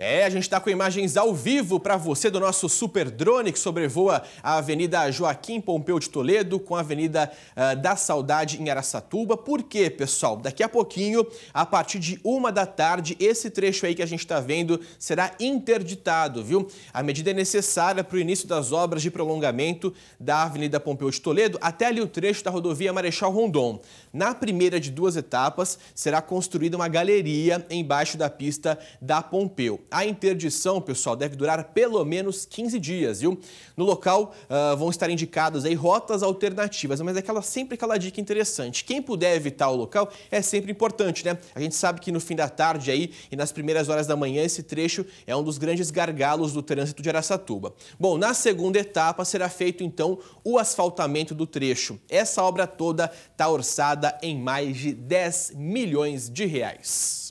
É, a gente está com imagens ao vivo para você do nosso super drone que sobrevoa a Avenida Joaquim Pompeu de Toledo com a Avenida uh, da Saudade em Araçatuba. Por quê, pessoal? Daqui a pouquinho, a partir de uma da tarde, esse trecho aí que a gente está vendo será interditado, viu? A medida é necessária para o início das obras de prolongamento da Avenida Pompeu de Toledo até ali o trecho da rodovia Marechal Rondon. Na primeira de duas etapas, será construída uma galeria embaixo da pista da Pompeu a interdição, pessoal, deve durar pelo menos 15 dias, viu? No local uh, vão estar indicadas aí rotas alternativas, mas é aquela, sempre aquela dica interessante. Quem puder evitar o local é sempre importante, né? A gente sabe que no fim da tarde aí e nas primeiras horas da manhã esse trecho é um dos grandes gargalos do trânsito de Araçatuba. Bom, na segunda etapa será feito então o asfaltamento do trecho. Essa obra toda está orçada em mais de 10 milhões de reais.